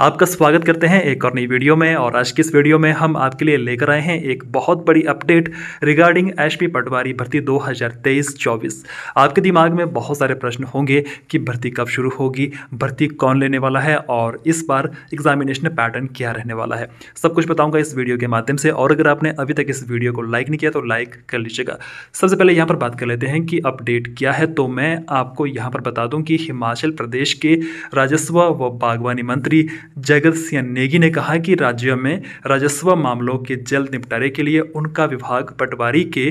आपका स्वागत करते हैं एक और नई वीडियो में और आज की इस वीडियो में हम आपके लिए लेकर आए हैं एक बहुत बड़ी अपडेट रिगार्डिंग एचपी पटवारी भर्ती 2023-24 आपके दिमाग में बहुत सारे प्रश्न होंगे कि भर्ती कब शुरू होगी भर्ती कौन लेने वाला है और इस बार एग्जामिनेशन पैटर्न क्या रहने वाला है सब कुछ बताऊँगा इस वीडियो के माध्यम से और अगर आपने अभी तक इस वीडियो को लाइक नहीं किया तो लाइक कर लीजिएगा सबसे पहले यहाँ पर बात कर लेते हैं कि अपडेट क्या है तो मैं आपको यहाँ पर बता दूँ कि हिमाचल प्रदेश के राजस्व व बागवानी मंत्री सिंह नेगी ने कहा कि राज्य में राजस्व मामलों के जल्द निपटारे के लिए उनका विभाग पटवारी के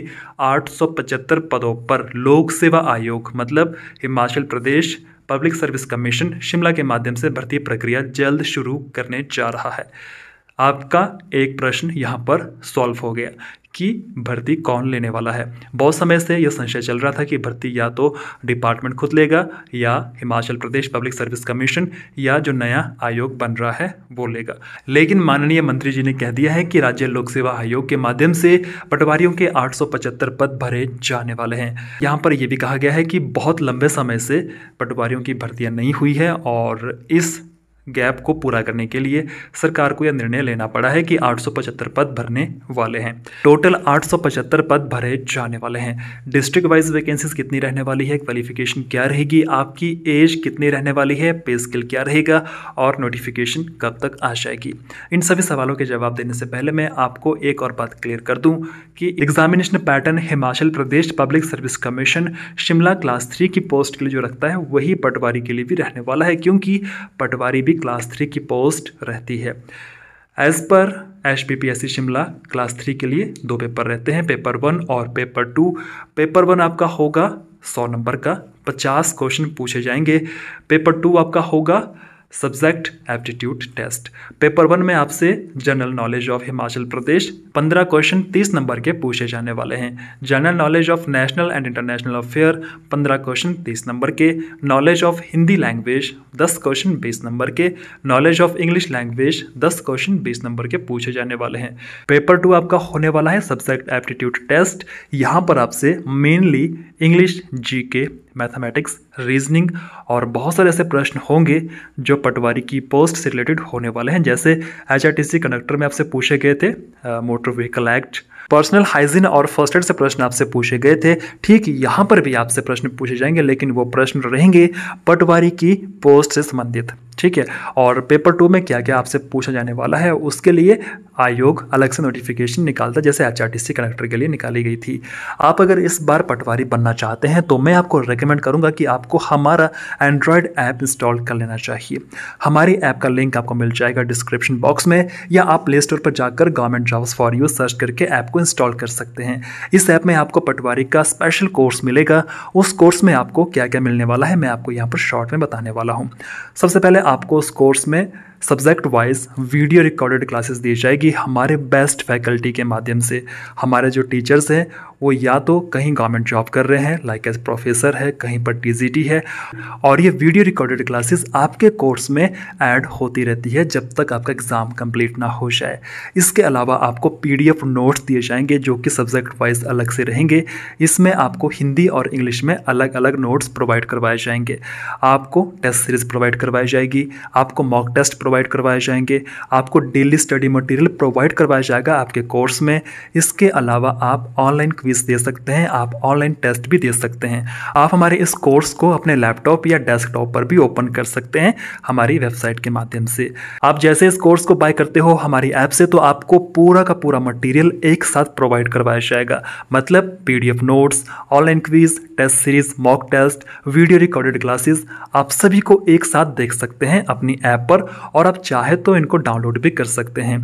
875 पदों पर लोक सेवा आयोग मतलब Himachal Pradesh public service commission Shimla के माध्यम से भर्ती प्रक्रिया जल्द शुरू करने जा रहा है आपका एक प्रश्न यहाँ पर सॉल्व हो गया कि भर्ती कौन लेने वाला है बहुत समय से यह संशय चल रहा था कि भर्ती या तो डिपार्टमेंट खुद लेगा या Himachal Pradesh public service commission या जो नया आयोग बन रहा है वो लेगा लेकिन माननीय मंत्री जी ने कह दिया है कि राज्य लोक सेवा आयोग के माध्यम से पटवारियों के आठ पद भरे जाने वाले हैं यहाँ पर यह भी कहा गया है कि बहुत लंबे समय से पटवारियों की भर्तियाँ नहीं हुई है और इस गैप को पूरा करने के लिए सरकार को यह निर्णय लेना पड़ा है कि 875 पद भरने वाले हैं टोटल 875 पद भरे जाने वाले हैं डिस्ट्रिक्ट वाइज वैकेंसीज कितनी रहने वाली है क्वालिफिकेशन क्या रहेगी आपकी एज कितनी रहने वाली है पे स्किल क्या रहेगा और नोटिफिकेशन कब तक आ जाएगी इन सभी सवालों के जवाब देने से पहले मैं आपको एक और बात क्लियर कर दूँ कि examination pattern Himachal Pradesh public service commission Shimla class three की पोस्ट के लिए जो रखता है वही पटवारी के लिए भी रहने वाला है क्योंकि पटवारी भी क्लास थ्री की पोस्ट रहती है as per H P P S C Shimla class three के लिए दो पेपर रहते हैं पेपर वन और पेपर टू पेपर वन आपका होगा सौ नंबर का पचास क्वेश्चन पूछे जाएंगे पेपर टू आपका होगा subject aptitude test paper one में आपसे general knowledge of Himachal Pradesh पंद्रह क्वेश्चन तीस नंबर के पूछे जाने वाले हैं general knowledge of national and international affair पंद्रह क्वेश्चन तीस नंबर के नॉलेज ऑफ हिंदी लैंग्वेज दस क्वेश्चन बीस नंबर के नॉलेज ऑफ इंग्लिश लैंग्वेज दस क्वेश्चन बीस नंबर के पूछे जाने वाले हैं पेपर टू आपका होने वाला है सब्जेक्ट एप्टीट्यूड टेस्ट यहाँ पर आपसे मेनली इंग्लिश जी के मैथमेटिक्स रीजनिंग और बहुत सारे ऐसे प्रश्न होंगे जो पटवारी की पोस्ट से रिलेटेड होने वाले हैं जैसे सी कंडक्टर में आपसे पूछे गए थे motor vehicle act personal hygiene और फर्स्ट एड से प्रश्न आपसे पूछे गए थे ठीक यहाँ पर भी आपसे प्रश्न पूछे जाएंगे लेकिन वो प्रश्न रहेंगे पटवारी की पोस्ट से संबंधित ठीक है और पेपर टू में क्या क्या आपसे पूछा जाने वाला है उसके लिए आयोग अलग से नोटिफिकेशन निकालता जैसे एच आर कनेक्टर के लिए निकाली गई थी आप अगर इस बार पटवारी बनना चाहते हैं तो मैं आपको रिकमेंड करूंगा कि आपको हमारा एंड्रॉयड ऐप इंस्टॉल कर लेना चाहिए हमारी ऐप का लिंक आपको मिल जाएगा डिस्क्रिप्शन बॉक्स में या आप प्ले स्टोर पर जाकर government jobs for you search करके ऐप को इंस्टॉल कर सकते हैं इस ऐप में आपको पटवारी का स्पेशल कोर्स मिलेगा उस कोर्स में आपको क्या क्या मिलने वाला है मैं आपको यहाँ पर शॉर्ट में बताने वाला हूँ सबसे पहले आपको उस कोर्स में subject wise video recorded classes दी जाएगी हमारे बेस्ट फैकल्टी के माध्यम से हमारे जो टीचर्स हैं वो या तो कहीं गवर्नमेंट जॉब कर रहे हैं लाइक एज प्रोफेसर है कहीं पर टी है और ये वीडियो रिकॉर्डेड क्लासेस आपके कोर्स में ऐड होती रहती है जब तक आपका एग्ज़ाम कंप्लीट ना हो जाए इसके अलावा आपको एफ नोट्स दिए जाएंगे जो कि सब्जेक्ट वाइज अलग से रहेंगे इसमें आपको हिंदी और इंग्लिश में अलग अलग नोट्स प्रोवाइड करवाए जाएंगे आपको टेस्ट सीरीज़ प्रोवाइड करवाई जाएगी आपको मॉक टेस्ट प्रोवाइड करवाए जाएंगे आपको डेली स्टडी मटेरियल प्रोवाइड करवाया जाएगा आपके कोर्स में इसके अलावा आप ऑनलाइन क्विज दे सकते हैं आप ऑनलाइन टेस्ट भी दे सकते हैं आप हमारे इस कोर्स को अपने लैपटॉप या डेस्कटॉप पर भी ओपन कर सकते हैं हमारी वेबसाइट के माध्यम से आप जैसे इस कोर्स को बाय करते हो हमारी ऐप से तो आपको पूरा का पूरा मटेरियल एक साथ प्रोवाइड करवाया जाएगा मतलब PDF notes online quiz test series mock test video recorded classes आप सभी को एक साथ देख सकते हैं अपनी ऐप पर और आप चाहे तो इनको डाउनलोड भी कर सकते हैं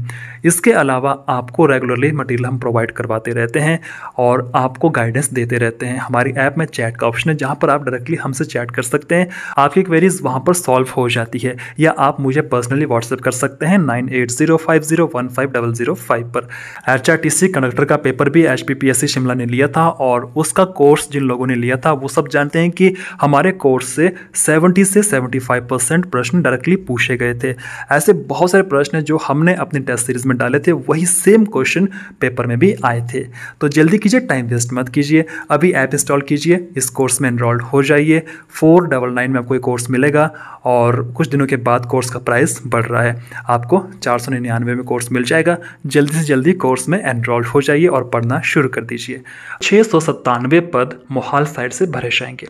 इसके अलावा आपको रेगुलरली मटेरियल हम प्रोवाइड करवाते रहते हैं और आपको गाइडेंस देते रहते हैं हमारी ऐप में चैट का ऑप्शन है जहाँ पर आप डायरेक्टली हमसे चैट कर सकते हैं आपकी क्वेरीज वहाँ पर सॉल्व हो जाती है या आप मुझे पर्सनली व्हाट्सएप कर सकते हैं nine eight zero five zero one five double zero five पर H R T C conductor का पेपर भी H P P S C Shimla ने लिया था और उसका कोर्स जिन लोगों ने लिया था वो सब जानते हैं कि हमारे कोर्स से सेवेंटी से सेवेंटी फाइव परसेंट प्रश्न डायरेक्टली पूछे गए थे ऐसे बहुत सारे प्रश्न जो हमने अपनी टेस्ट सीरीज में डाले थे वही सेम क्वेश्चन पेपर में भी आए थे तो जल्दी कीजिए टाइम वेस्ट मत कीजिए अभी ऐप इंस्टॉल कीजिए इस कोर्स में इनरोल्ड हो जाइए फोर डबल नाइन में आपको ये कोर्स मिलेगा और कुछ दिनों के बाद कोर्स का प्राइस बढ़ रहा है आपको चार सौ निन्यानवे में कोर्स मिल जाएगा जल्दी से जल्दी कोर्स में एनरोल्ड हो जाइए और पढ़ना शुरू कर दीजिए छः सौ सत्तानवे पद मोहाल साइड से भरे जाएंगे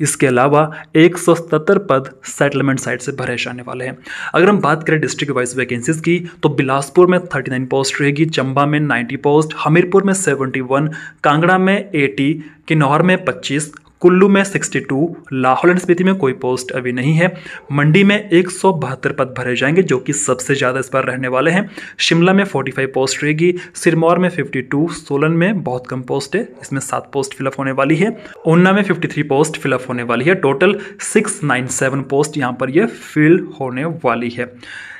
इसके अलावा 177 पद सेटलमेंट साइट से भरे जाने वाले हैं अगर हम बात करें डिस्ट्रिक्ट वाइज वैकेंसीज की तो बिलासपुर में 39 पोस्ट रहेगी चंबा में 90 पोस्ट हमीरपुर में 71 कांगड़ा में 80 किन्नौर में 25 कुल्लू में 62, लाहौल एंड स्पीति में कोई पोस्ट अभी नहीं है मंडी में एक पद भरे जाएंगे जो कि सबसे ज़्यादा इस बार रहने वाले हैं शिमला में 45 पोस्ट रहेगी सिरमौर में 52, सोलन में बहुत कम पोस्ट है इसमें सात पोस्ट फिलअप होने वाली है ऊना में 53 पोस्ट फिलअप होने वाली है टोटल 697 पोस्ट यहाँ पर यह फिल होने वाली है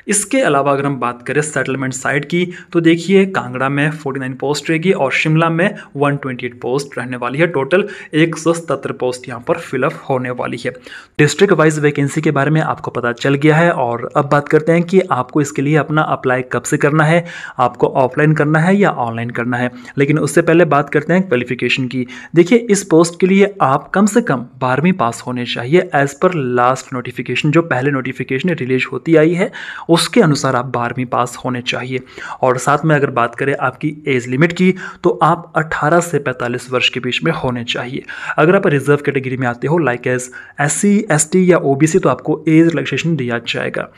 इसके अलावा अगर हम बात करें सेटलमेंट साइड की तो देखिए कांगड़ा में 49 पोस्ट रहेगी और शिमला में 128 पोस्ट रहने वाली है टोटल एक पोस्ट यहाँ पर फिलअप होने वाली है डिस्ट्रिक्ट वाइज वैकेंसी के बारे में आपको पता चल गया है और अब बात करते हैं कि आपको इसके लिए अपना अप्लाई कब से करना है आपको ऑफलाइन करना है या ऑनलाइन करना है लेकिन उससे पहले बात करते हैं क्वालिफिकेशन की देखिए इस पोस्ट के लिए आप कम से कम बारहवीं पास होने चाहिए एज़ पर लास्ट नोटिफिकेशन जो पहले नोटिफिकेशन रिलीज होती आई है उसके अनुसार आप बारहवीं पास होने चाहिए और साथ में अगर बात करें आपकी एज लिमिट की तो आप 18 से 45 वर्ष के बीच में होने चाहिए अगर आप रिजर्व कैटेगरी में आते हो लाइक एज एस सी या ओ तो आपको एज रिलैक्सेशन दिया जाएगा